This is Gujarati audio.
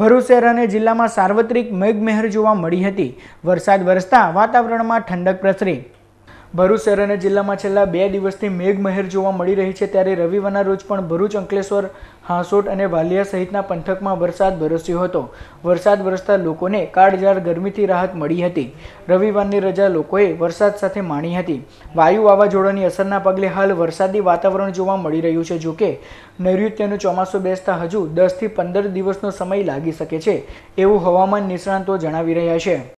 ભરૂચ અને જિલ્લામાં સાર્વત્રિક મેઘમહેર જોવા મળી હતી વરસાદ વરસતા વાતાવરણમાં ઠંડક પ્રસરી ભરૂચ શહેર અને જિલ્લામાં છેલ્લા બે દિવસથી મેઘમહેર જોવા મળી રહી છે ત્યારે રવિવારના રોજ પણ ભરૂચ અંકલેશ્વર હાંસોટ અને વાલિયા સહિતના પંથકમાં વરસાદ વરસ્યો હતો વરસાદ વરસતા લોકોને કાળજાળ ગરમીથી રાહત મળી હતી રવિવારની રજા લોકોએ વરસાદ સાથે માણી હતી વાયુ વાવાઝોડાની અસરના પગલે હાલ વરસાદી વાતાવરણ જોવા મળી રહ્યું છે જોકે નૈઋત્યનું ચોમાસું બેસતા હજુ દસથી પંદર દિવસનો સમય લાગી શકે છે એવું હવામાન નિષ્ણાંતો જણાવી રહ્યા છે